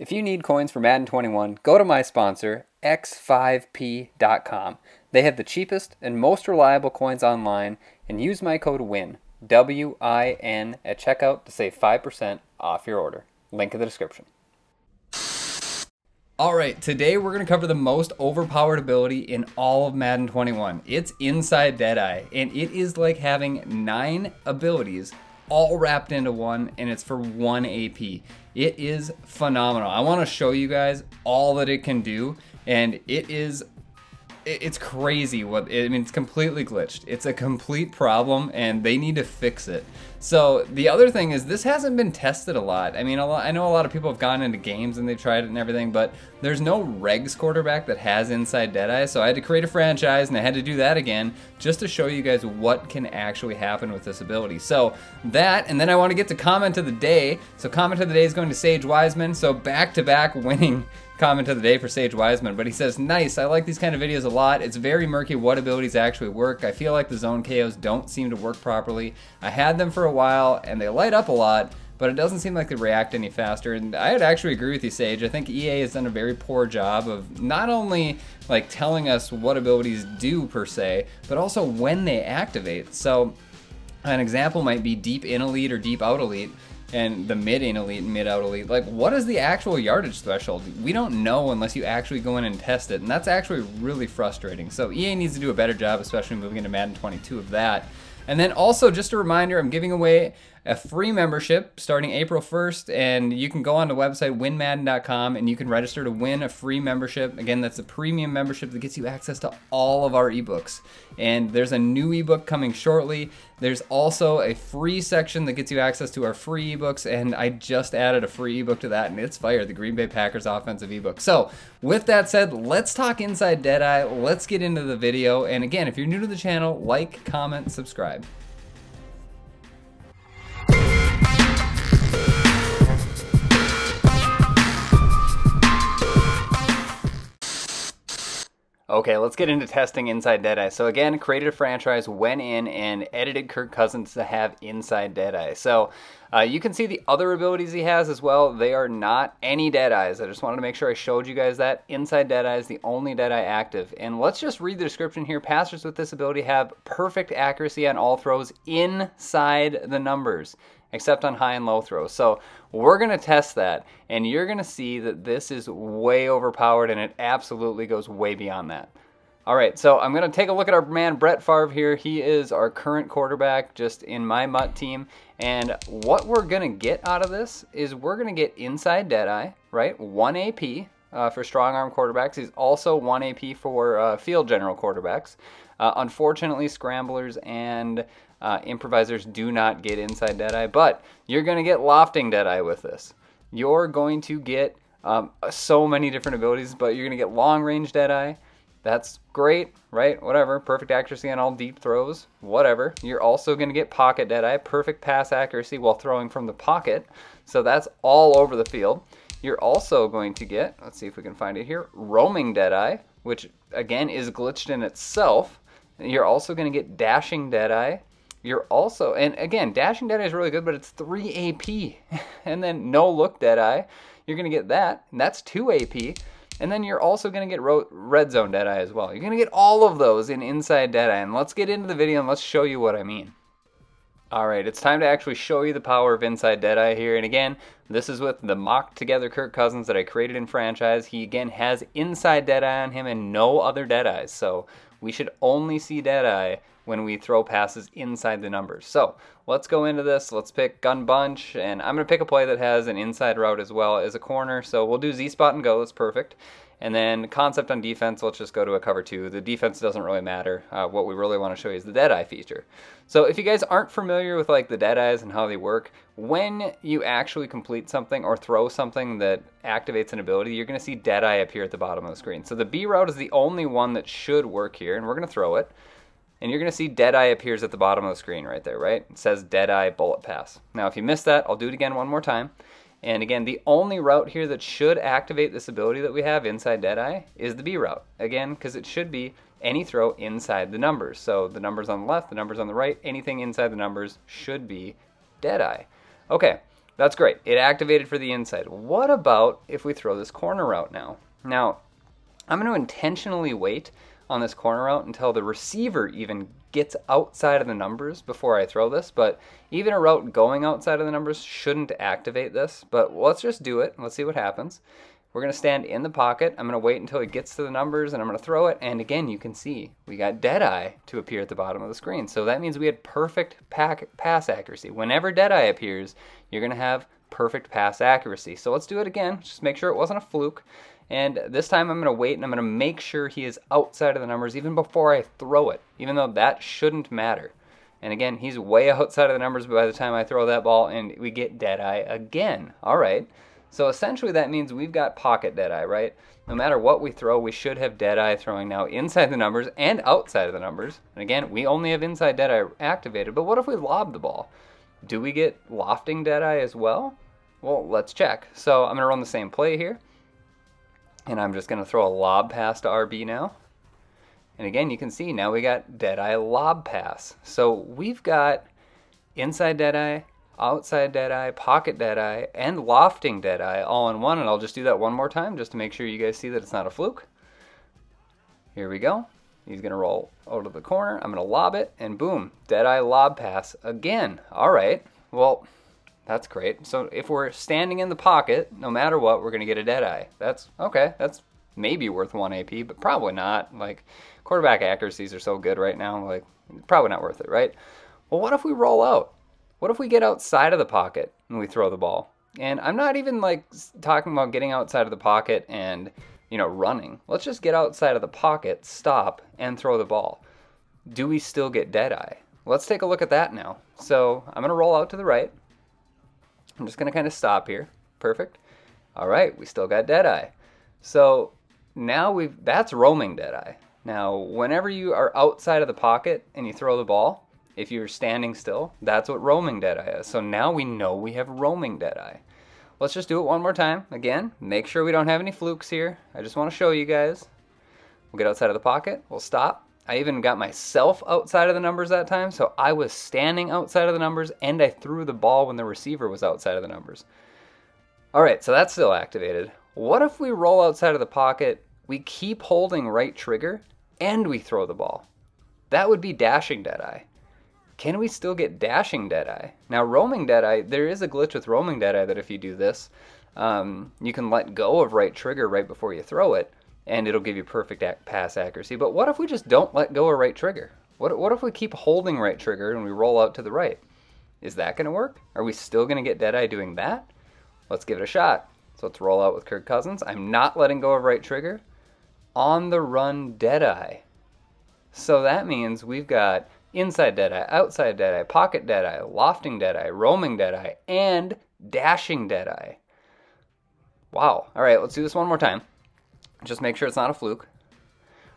If you need coins for Madden 21, go to my sponsor, x5p.com. They have the cheapest and most reliable coins online, and use my code WIN, W I N, at checkout to save 5% off your order. Link in the description. All right, today we're going to cover the most overpowered ability in all of Madden 21. It's Inside Deadeye, and it is like having nine abilities all wrapped into one and it's for one AP. It is phenomenal. I wanna show you guys all that it can do and it is it's crazy what I mean it's completely glitched. It's a complete problem and they need to fix it. So the other thing is this hasn't been tested a lot. I mean, lot, I know a lot of people have gone into games and they have tried it and everything, but there's no regs quarterback that has inside Deadeye, so I had to create a franchise and I had to do that again just to show you guys what can actually happen with this ability. So that, and then I want to get to comment of the day. So comment of the day is going to Sage Wiseman, so back to -back winning comment of the day for Sage Wiseman, but he says, Nice, I like these kind of videos a lot. It's very murky what abilities actually work. I feel like the zone KOs don't seem to work properly. I had them for a while and they light up a lot, but it doesn't seem like they react any faster. And I'd actually agree with you, Sage. I think EA has done a very poor job of not only like telling us what abilities do per se, but also when they activate. So an example might be deep in elite or deep out elite and the mid in elite and mid out elite. Like, what is the actual yardage threshold? We don't know unless you actually go in and test it, and that's actually really frustrating. So EA needs to do a better job, especially moving into Madden 22 of that. And then also, just a reminder, I'm giving away a free membership starting April 1st. And you can go on the website winmadden.com and you can register to win a free membership. Again, that's a premium membership that gets you access to all of our ebooks. And there's a new ebook coming shortly. There's also a free section that gets you access to our free ebooks. And I just added a free ebook to that, and it's fire the Green Bay Packers offensive ebook. So, with that said, let's talk inside Deadeye. Let's get into the video. And again, if you're new to the channel, like, comment, subscribe. Okay, let's get into testing Inside Deadeye. So again, created a franchise, went in and edited Kirk Cousins to have Inside Deadeye. So uh, you can see the other abilities he has as well. They are not any Deadeyes. I just wanted to make sure I showed you guys that. Inside Deadeye is the only Deadeye active. And let's just read the description here. Passers with this ability have perfect accuracy on all throws inside the numbers except on high and low throws. So we're going to test that, and you're going to see that this is way overpowered, and it absolutely goes way beyond that. All right, so I'm going to take a look at our man Brett Favre here. He is our current quarterback just in my Mutt team. And what we're going to get out of this is we're going to get inside Deadeye, right? 1 AP uh, for strong arm quarterbacks. He's also 1 AP for uh, field general quarterbacks. Uh, unfortunately, scramblers and uh, improvisers do not get inside Deadeye, but you're going to get lofting Deadeye with this. You're going to get um, so many different abilities, but you're going to get long range Deadeye. That's great, right? Whatever. Perfect accuracy on all deep throws. Whatever. You're also going to get pocket Deadeye, perfect pass accuracy while throwing from the pocket. So that's all over the field. You're also going to get, let's see if we can find it here, roaming Deadeye, which again is glitched in itself. You're also going to get dashing Deadeye, you're also, and again, Dashing eye is really good, but it's 3 AP. and then No Look eye. you're going to get that, and that's 2 AP. And then you're also going to get Red Zone eye as well. You're going to get all of those in Inside eye. and let's get into the video and let's show you what I mean. Alright, it's time to actually show you the power of Inside eye here, and again, this is with the mocked together Kirk Cousins that I created in Franchise. He again has Inside eye on him and no other eyes. so we should only see Deadeye when we throw passes inside the numbers. So let's go into this. Let's pick gun bunch, and I'm going to pick a play that has an inside route as well as a corner. So we'll do Z spot and go. That's perfect. And then concept on defense, let's just go to a cover two. The defense doesn't really matter. Uh, what we really want to show you is the dead eye feature. So if you guys aren't familiar with like the dead eyes and how they work, when you actually complete something or throw something that activates an ability, you're going to see dead eye appear at the bottom of the screen. So the B route is the only one that should work here, and we're going to throw it and you're going to see Deadeye appears at the bottom of the screen right there, right? It says Deadeye Bullet Pass. Now, if you missed that, I'll do it again one more time. And again, the only route here that should activate this ability that we have inside Deadeye is the B route. Again, because it should be any throw inside the numbers. So the numbers on the left, the numbers on the right, anything inside the numbers should be Deadeye. Okay, that's great. It activated for the inside. What about if we throw this corner route now? Now, I'm going to intentionally wait on this corner route, until the receiver even gets outside of the numbers before I throw this, but even a route going outside of the numbers shouldn't activate this, but let's just do it. Let's see what happens. We're going to stand in the pocket. I'm going to wait until it gets to the numbers and I'm going to throw it. And again, you can see we got Deadeye to appear at the bottom of the screen. So that means we had perfect pass accuracy. Whenever Deadeye appears, you're going to have perfect pass accuracy. So let's do it again. Just make sure it wasn't a fluke. And this time I'm going to wait and I'm going to make sure he is outside of the numbers even before I throw it, even though that shouldn't matter. And again, he's way outside of the numbers by the time I throw that ball and we get dead eye again. All right. So essentially that means we've got pocket dead eye, right? No matter what we throw, we should have dead eye throwing now inside the numbers and outside of the numbers. And again, we only have inside dead eye activated, but what if we lob the ball? Do we get lofting dead eye as well? Well, let's check. So I'm gonna run the same play here. And I'm just going to throw a lob pass to RB now. And again, you can see now we got Deadeye lob pass. So we've got inside Deadeye, outside Deadeye, pocket Deadeye, and lofting Deadeye all in one. And I'll just do that one more time just to make sure you guys see that it's not a fluke. Here we go. He's going to roll out of the corner. I'm going to lob it, and boom, Deadeye lob pass again. All right. Well, that's great. So if we're standing in the pocket, no matter what, we're going to get a dead eye. That's okay. That's maybe worth 1 AP, but probably not. Like, quarterback accuracies are so good right now, like, probably not worth it, right? Well, what if we roll out? What if we get outside of the pocket and we throw the ball? And I'm not even like talking about getting outside of the pocket and, you know, running. Let's just get outside of the pocket, stop, and throw the ball. Do we still get dead eye? Let's take a look at that now. So I'm going to roll out to the right. I'm just going to kind of stop here. Perfect. All right, we still got Deadeye. So now we've that's roaming Deadeye. Now, whenever you are outside of the pocket and you throw the ball, if you're standing still, that's what roaming Deadeye is. So now we know we have roaming Deadeye. Let's just do it one more time. Again, make sure we don't have any flukes here. I just want to show you guys. We'll get outside of the pocket. We'll stop. I even got myself outside of the numbers that time, so I was standing outside of the numbers and I threw the ball when the receiver was outside of the numbers. All right, so that's still activated. What if we roll outside of the pocket, we keep holding right trigger, and we throw the ball? That would be dashing Deadeye. Can we still get dashing Deadeye? Now, roaming Deadeye, there is a glitch with roaming Deadeye that if you do this, um, you can let go of right trigger right before you throw it, and it'll give you perfect ac pass accuracy. But what if we just don't let go of right trigger? What, what if we keep holding right trigger and we roll out to the right? Is that going to work? Are we still going to get Deadeye doing that? Let's give it a shot. So let's roll out with Kirk Cousins. I'm not letting go of right trigger. On the run, Deadeye. So that means we've got inside Deadeye, outside Deadeye, pocket Deadeye, lofting Deadeye, roaming Deadeye, and dashing Deadeye. Wow. All right, let's do this one more time. Just make sure it's not a fluke.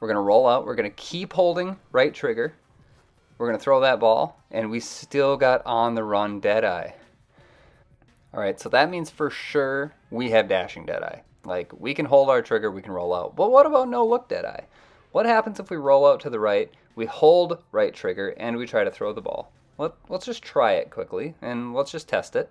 We're going to roll out. We're going to keep holding right trigger. We're going to throw that ball, and we still got on the run dead eye. All right, so that means for sure we have Dashing Deadeye. Like, we can hold our trigger, we can roll out. But what about No Look Deadeye? What happens if we roll out to the right, we hold right trigger, and we try to throw the ball? Let, us just try it quickly, and let's just test it.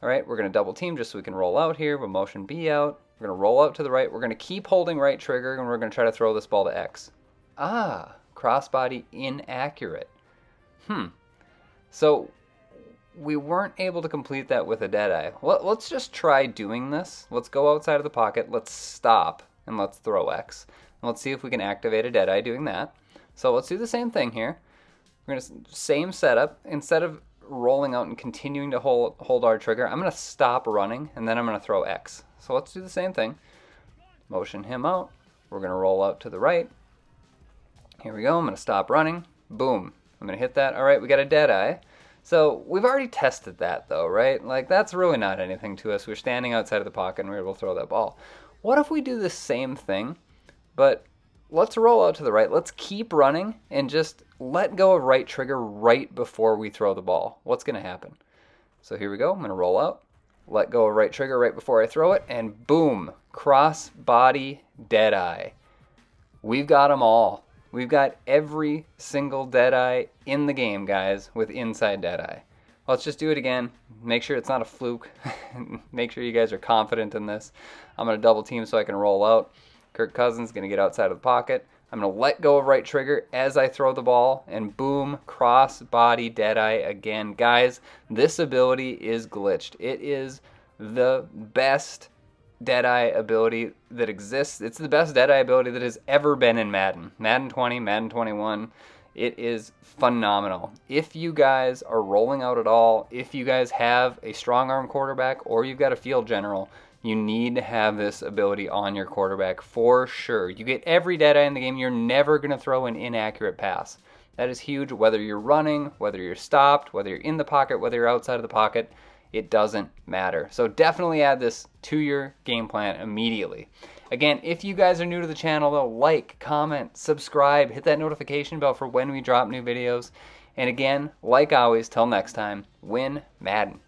All right, we're going to double team just so we can roll out here. We'll motion B out. We're going to roll out to the right. We're going to keep holding right trigger, and we're going to try to throw this ball to X. Ah, crossbody inaccurate. Hmm. So we weren't able to complete that with a Deadeye. Well, let's just try doing this. Let's go outside of the pocket. Let's stop, and let's throw X. And let's see if we can activate a Deadeye doing that. So let's do the same thing here. We're going to same setup. Instead of rolling out and continuing to hold, hold our trigger, I'm going to stop running, and then I'm going to throw X. So let's do the same thing. Motion him out. We're going to roll out to the right. Here we go. I'm going to stop running. Boom. I'm going to hit that. All right, we got a dead eye. So we've already tested that, though, right? Like, that's really not anything to us. We're standing outside of the pocket, and we're able to throw that ball. What if we do the same thing, but let's roll out to the right. Let's keep running and just let go of right trigger right before we throw the ball. What's going to happen? So here we go. I'm going to roll out, let go of right trigger right before I throw it, and boom, cross body dead eye. We've got them all. We've got every single dead eye in the game, guys, with inside dead eye. Let's just do it again. Make sure it's not a fluke. Make sure you guys are confident in this. I'm going to double team so I can roll out. Kirk Cousins going to get outside of the pocket. I'm going to let go of right trigger as I throw the ball, and boom, cross body dead eye again. Guys, this ability is glitched. It is the best Deadeye ability that exists. It's the best Deadeye ability that has ever been in Madden. Madden 20, Madden 21. It is phenomenal. If you guys are rolling out at all, if you guys have a strong arm quarterback or you've got a field general, you need to have this ability on your quarterback for sure. You get every data in the game. You're never going to throw an inaccurate pass. That is huge, whether you're running, whether you're stopped, whether you're in the pocket, whether you're outside of the pocket. It doesn't matter. So definitely add this to your game plan immediately. Again, if you guys are new to the channel, though, like, comment, subscribe, hit that notification bell for when we drop new videos. And again, like always, till next time, win Madden.